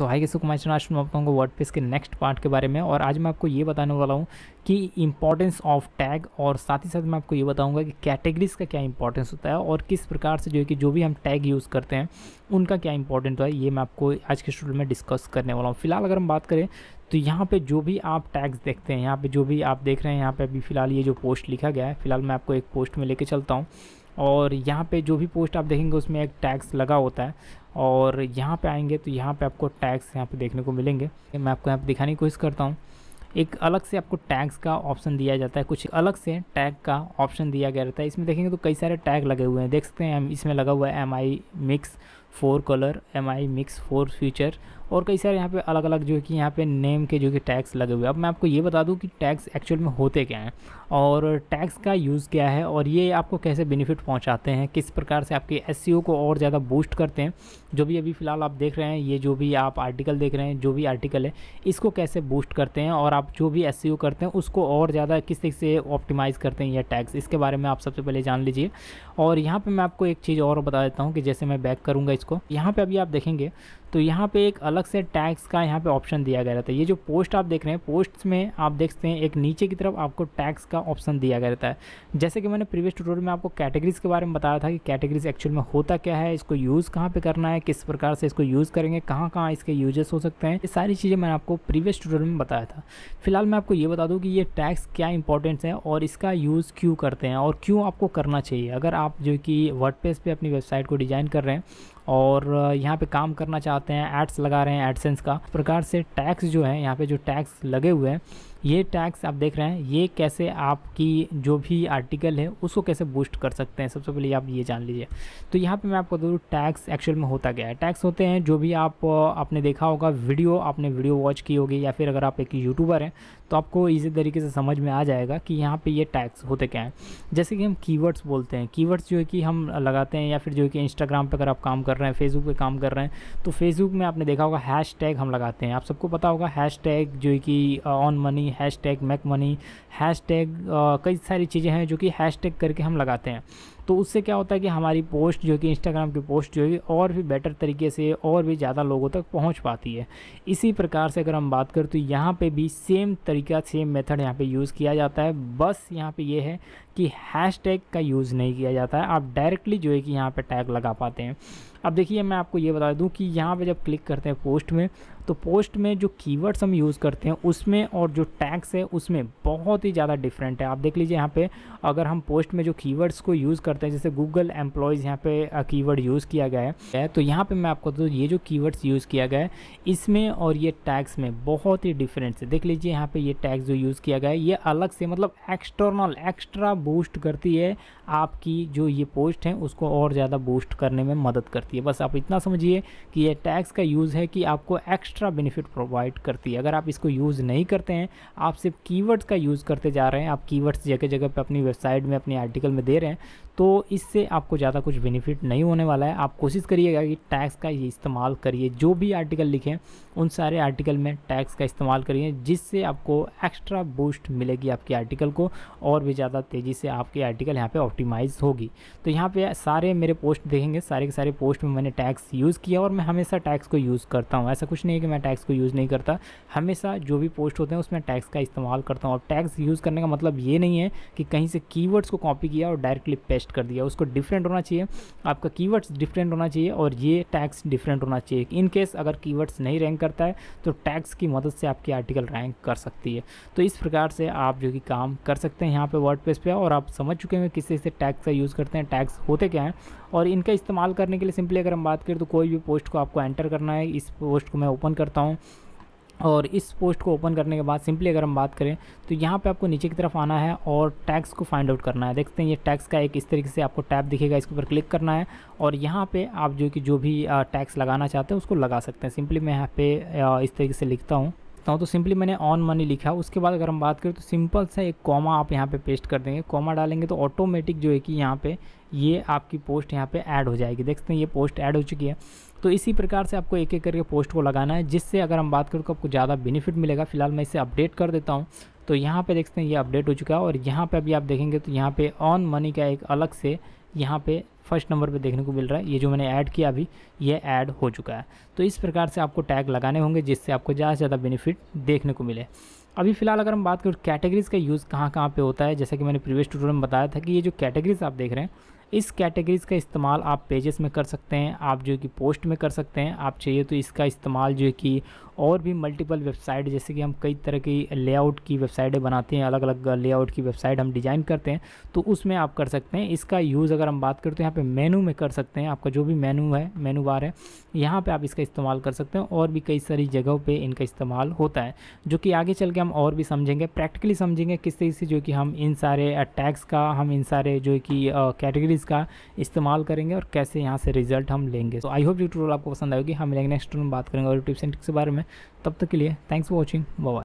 तो हाई किसको कुमार आज में बताऊँगा वर्ड के नेक्स्ट पार्ट के बारे में और आज मैं आपको ये बताने वाला हूँ कि इंपॉर्टेंस ऑफ टैग और साथ ही साथ मैं आपको ये बताऊँगा कि कैटेगरीज का क्या इंपॉर्टेंस होता है और किस प्रकार से जो है कि जो भी हम टैग यूज़ करते हैं उनका क्या इंपॉर्टेंट है ये मैं आपको आज के स्टूडियो में डिस्कस करने वाला हूँ फिलहाल अगर हम बात करें तो यहाँ पे जो भी आप टैग्स देखते हैं यहाँ पे जो भी आप देख रहे हैं यहाँ पे अभी फ़िलहाल ये जो पोस्ट लिखा गया है फिलहाल मैं आपको एक पोस्ट में लेके चलता हूँ और यहाँ पे जो भी पोस्ट आप देखेंगे उसमें एक टैक्स लगा होता है और यहाँ पे आएंगे तो यहाँ पे आपको टैक्स यहाँ पे देखने को मिलेंगे मैं आपको यहाँ पे दिखाने की कोशिश करता हूँ एक अलग से आपको टैक्स का ऑप्शन दिया जाता है कुछ अलग से टैग का ऑप्शन दिया गया रहता है इसमें देखेंगे तो कई सारे टैग लगे हुए हैं देख सकते हैं इसमें लगा हुआ है M I mix four colour M I mix four feature और कई सारे यहाँ पे अलग अलग जो है कि यहाँ पे नेम के जो कि टैक्स लगे हुए हैं अब मैं आपको ये बता दूँ कि टैक्स एक्चुअल में होते क्या हैं और टैक्स का यूज़ क्या है और ये आपको कैसे बेनिफिट पहुँचाते हैं किस प्रकार से आपके एस e को और ज़्यादा बूस्ट करते हैं जो भी अभी फ़िलहाल आप देख रहे हैं ये जो भी आप आर्टिकल देख रहे हैं जो भी आर्टिकल है इसको कैसे बूस्ट करते हैं और आप जो भी एस e करते हैं उसको और ज़्यादा किस तरीके से ऑप्टिमाइज़ करते हैं यह टैक्स इसके बारे में आप सबसे पहले जान लीजिए और यहाँ पर मैं आपको एक चीज़ और बता देता हूँ कि जैसे मैं बैक करूँगा इसको यहाँ पे अभी आप देखेंगे तो यहाँ पे एक अलग से टैग्स का यहाँ पे ऑप्शन दिया गया रहता है ये जो पोस्ट आप देख रहे हैं पोस्ट्स में आप देखते हैं एक नीचे की तरफ आपको टैग्स का ऑप्शन दिया गया रहता है जैसे कि मैंने प्रीवियस ट्यूटोरियल में आपको कैटेगरीज़ के बारे में बताया था कि कैटेगरीज एक्चुअल में होता क्या है इसको यूज़ कहाँ पर करना है किस प्रकार से इसको यूज़ करेंगे कहाँ कहाँ इसके यूजेस हो सकते हैं ये सारी चीज़ें मैंने आपको प्रीवियस ट्यूटोरियल में बताया था फिलहाल मैं आपको ये बता दूँ कि ये टैक्स क्या इंपॉर्टेंस है और इसका यूज़ क्यों करते हैं और क्यों आपको करना चाहिए अगर आप जो कि वर्ड पे अपनी वेबसाइट को डिज़ाइन कर रहे हैं और यहाँ पर काम करना चाहते लगाते हैं एड्स लगा रहे हैं एडसेंस का प्रकार से टैक्स जो है यहाँ पे जो टैक्स लगे हुए हैं ये टैग्स आप देख रहे हैं ये कैसे आपकी जो भी आर्टिकल है उसको कैसे बूस्ट कर सकते हैं सबसे पहले आप ये जान लीजिए तो यहाँ पे मैं आपको दूँ टैक्स एक्चुअल में होता गया है टैक्स होते हैं जो भी आप आपने देखा होगा वीडियो आपने वीडियो वॉच की होगी या फिर अगर आप एक यूट्यूबर हैं तो आपको ईजी तरीके से समझ में आ जाएगा कि यहाँ पर ये टैक्स होते क्या हैं जैसे कि हम कीवर्ड्स बोलते हैं कीवर्ड्स जो है कि हम लगाते हैं या फिर जो है कि इंस्टाग्राम पर अगर आप काम कर रहे हैं फेसबुक पर काम कर रहे हैं तो फेसबुक में आपने देखा होगा हैश हम लगाते हैं आप सबको पता होगा हैश जो है कि on money money hash tag Mac money hash tag कई सारी चीज़ें हैं जो कि हैश टैग करके हम लगाते हैं तो उससे क्या होता है कि हमारी पोस्ट जो कि इंस्टाग्राम की पोस्ट जो है और भी बेटर तरीके से और भी ज़्यादा लोगों तक पहुंच पाती है इसी प्रकार से अगर हम बात करें तो यहाँ पे भी सेम तरीका सेम मेथड यहाँ पे यूज़ किया जाता है बस यहाँ पे ये है कि हैशटैग का यूज़ नहीं किया जाता है आप डायरेक्टली जो है कि यहाँ पर टैग लगा पाते हैं अब देखिए मैं आपको ये बता दूँ कि यहाँ पर जब क्लिक करते हैं पोस्ट में तो पोस्ट में जो कीवर्ड्स हम यूज़ करते हैं उसमें और जो टैग्स है उसमें बहुत ही ज़्यादा डिफरेंट है आप देख लीजिए यहाँ पे अगर हम पोस्ट में जो कीवर्ड्स को यूज़ करते हैं जैसे गूगल एम्प्लॉयज़ यहाँ पे कीवर्ड यूज़ किया गया है तो यहाँ पे मैं आपको तो ये जो कीवर्ड्स यूज़ किया गया है इसमें और ये टैग्स में बहुत ही डिफरेंट है देख लीजिए यहाँ पर ये टैग्स जो यूज़ किया गया है ये अलग से मतलब एक्सटर्नल एक्स्ट्रा बूस्ट करती है आपकी जो ये पोस्ट है उसको और ज़्यादा बूस्ट करने में मदद करती है बस आप इतना समझिए कि ये टैग्स का यूज़ है कि आपको एक्स्ट्रा एक्स्ट्रा बेनिफिट प्रोवाइड करती है अगर आप इसको यूज़ नहीं करते हैं आप सिर्फ कीवर्ड्स का यूज़ करते जा रहे हैं आप कीवर्ड्स जगह जगह पर अपनी वेबसाइट में अपने आर्टिकल में दे रहे हैं तो इससे आपको ज़्यादा कुछ बेनिफिट नहीं होने वाला है आप कोशिश करिएगा कि टैक्स का ये इस्तेमाल करिए जो भी आर्टिकल लिखें उन सारे आर्टिकल में टैक्स का इस्तेमाल करिए जिससे आपको एक्स्ट्रा बूस्ट मिलेगी आपके आर्टिकल को और भी ज़्यादा तेज़ी से आपके आर्टिकल यहाँ पर ऑप्टिमाइज़ होगी तो यहाँ पर सारे मेरे पोस्ट देखेंगे सारे के सारे पोस्ट में मैंने टैक्स यूज़ किया और मैं हमेशा टैक्स को यूज़ करता हूँ ऐसा कुछ नहीं है कि मैं टैक्स को यूज़ नहीं करता हमेशा जो भी पोस्ट होते हैं उसमें टैक्स का इस्तेमाल करता हूँ और टैक्स यूज़ करने का मतलब ये नहीं है कि कहीं से की को कॉपी किया और डायरेक्टली पेस्ट पेस्ट कर दिया उसको डिफरेंट होना चाहिए आपका कीवर्ड्स डिफरेंट होना चाहिए और ये टैग्स डिफरेंट होना चाहिए इन केस अगर कीवर्ड्स नहीं रैंक करता है तो टैग्स की मदद से आपकी आर्टिकल रैंक कर सकती है तो इस प्रकार से आप जो कि काम कर सकते हैं यहाँ पर वर्ड पे और आप समझ चुके हैं किस से टैग्स का यूज़ करते हैं टैग्स होते क्या हैं और इनका इस्तेमाल करने के लिए सिंपली अगर हम बात करें तो कोई भी पोस्ट को आपको एंटर करना है इस पोस्ट को मैं ओपन करता हूँ और इस पोस्ट को ओपन करने के बाद सिंपली अगर हम बात करें तो यहाँ पे आपको नीचे की तरफ आना है और टैक्स को फाइंड आउट करना है देखते हैं ये टैक्स का एक इस तरीके से आपको टैब दिखेगा इसके ऊपर क्लिक करना है और यहाँ पे आप जो कि जो भी टैक्स लगाना चाहते हैं उसको लगा सकते हैं सिंपली मैं यहाँ पे इस तरीके से लिखता हूँ सकता हूँ तो सिंपली मैंने ऑन मनी लिखा उसके बाद अगर हम बात करें तो सिंपल सा एक कॉमा आप यहाँ पे पेस्ट कर देंगे कॉमा डालेंगे तो ऑटोमेटिक जो है कि यहाँ पे ये आपकी पोस्ट यहाँ पे ऐड हो जाएगी देख सकते हैं ये पोस्ट ऐड हो चुकी है तो इसी प्रकार से आपको एक एक करके पोस्ट को लगाना है जिससे अगर हम बात करें तो आपको ज़्यादा बेनिफिट मिलेगा फिलहाल मैं इसे अपडेट कर देता हूँ तो यहाँ पे देखते हैं ये अपडेट हो चुका है और यहाँ पे अभी आप देखेंगे तो यहाँ पे ऑन मनी का एक अलग से यहाँ पे फर्स्ट नंबर पे देखने को मिल रहा है ये जो मैंने ऐड किया अभी ये ऐड हो चुका है तो इस प्रकार से आपको टैग लगाने होंगे जिससे आपको ज़्यादा से ज़्यादा बेनिफिट देखने को मिले अभी फिलहाल अगर हम बात करें कैटेगरीज़ का यूज़ कहाँ कहाँ पर होता है जैसा कि मैंने प्रीवियस टूटोरियम में बताया था कि ये जो कैटेगरीज़ आप देख रहे हैं इस कैटेगरीज़ का इस्तेमाल आप पेजेस में कर सकते हैं आप जो कि पोस्ट में कर सकते हैं आप चाहिए तो इसका इस्तेमाल जो है कि और भी मल्टीपल वेबसाइट जैसे कि हम कई तरह की लेआउट की वेबसाइटें बनाते हैं अलग अलग लेआउट की वेबसाइट हम डिज़ाइन करते हैं तो उसमें आप कर सकते हैं इसका यूज़ अगर हम बात करें तो यहाँ पर मेनू में कर सकते हैं आपका जो भी मेनू है मेनू बार है यहाँ पर आप इसका इस्तेमाल कर सकते हैं और भी कई सारी जगहों पर इनका इस्तेमाल होता है जो कि आगे चल के हम और भी समझेंगे प्रैक्टिकली समझेंगे किस तरीके से जो कि हम इन सारे टैक्स का हम इन सारे जो कि कैटेगरीज चीज़ का इस्तेमाल करेंगे और कैसे यहाँ से रिजल्ट हम लेंगे तो आई होप ये ट्यूटोरियल आपको पसंद आएगी हम लेंगे नेक्स्ट में बात करेंगे और टिप्स एंड के बारे में तब तक के लिए थैंक्स फॉर वॉचिंग बाय